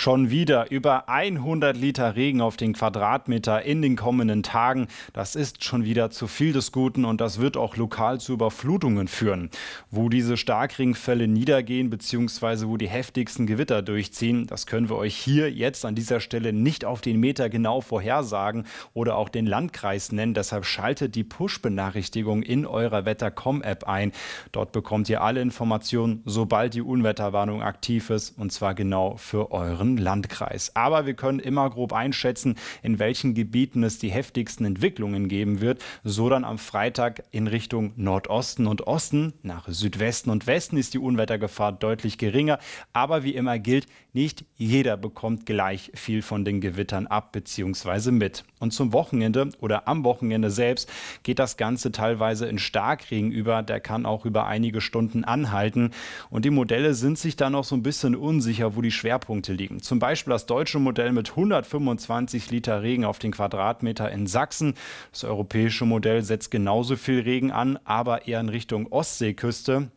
Schon wieder über 100 Liter Regen auf den Quadratmeter in den kommenden Tagen. Das ist schon wieder zu viel des Guten und das wird auch lokal zu Überflutungen führen. Wo diese Starkregenfälle niedergehen bzw. wo die heftigsten Gewitter durchziehen, das können wir euch hier jetzt an dieser Stelle nicht auf den Meter genau vorhersagen oder auch den Landkreis nennen. Deshalb schaltet die Push-Benachrichtigung in eurer Wetter.com-App ein. Dort bekommt ihr alle Informationen, sobald die Unwetterwarnung aktiv ist und zwar genau für euren ihren Landkreis. Aber wir können immer grob einschätzen, in welchen Gebieten es die heftigsten Entwicklungen geben wird. So dann am Freitag in Richtung Nordosten und Osten. Nach Südwesten und Westen ist die Unwettergefahr deutlich geringer. Aber wie immer gilt, nicht jeder bekommt gleich viel von den Gewittern ab bzw. mit. Und zum Wochenende oder am Wochenende selbst geht das Ganze teilweise in Starkregen über. Der kann auch über einige Stunden anhalten. Und die Modelle sind sich da noch so ein bisschen unsicher, wo die Schwerpunkte liegen. Zum Beispiel das deutsche Modell mit 125 Liter Regen auf den Quadratmeter in Sachsen. Das europäische Modell setzt genauso viel Regen an, aber eher in Richtung Ostseeküste.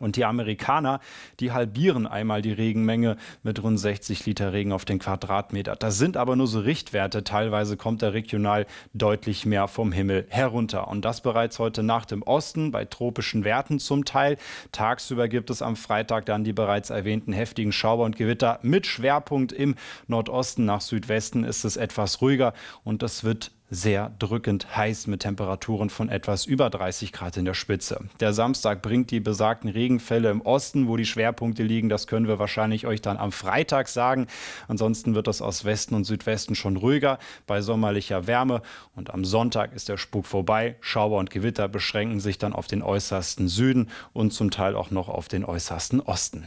Und die Amerikaner, die halbieren einmal die Regenmenge mit rund 60 Liter Regen auf den Quadratmeter. Das sind aber nur so Richtwerte. Teilweise kommt da regional deutlich mehr vom Himmel herunter. Und das bereits heute Nacht im Osten, bei tropischen Werten zum Teil. Tagsüber gibt es am Freitag dann die bereits erwähnten heftigen Schauer und Gewitter mit Schwerpunkt im Nordosten. Nach Südwesten ist es etwas ruhiger und das wird sehr drückend heiß mit Temperaturen von etwas über 30 Grad in der Spitze. Der Samstag bringt die besagten Regenfälle im Osten, wo die Schwerpunkte liegen. Das können wir wahrscheinlich euch dann am Freitag sagen. Ansonsten wird es aus Westen und Südwesten schon ruhiger bei sommerlicher Wärme. Und am Sonntag ist der Spuk vorbei. Schauer und Gewitter beschränken sich dann auf den äußersten Süden und zum Teil auch noch auf den äußersten Osten.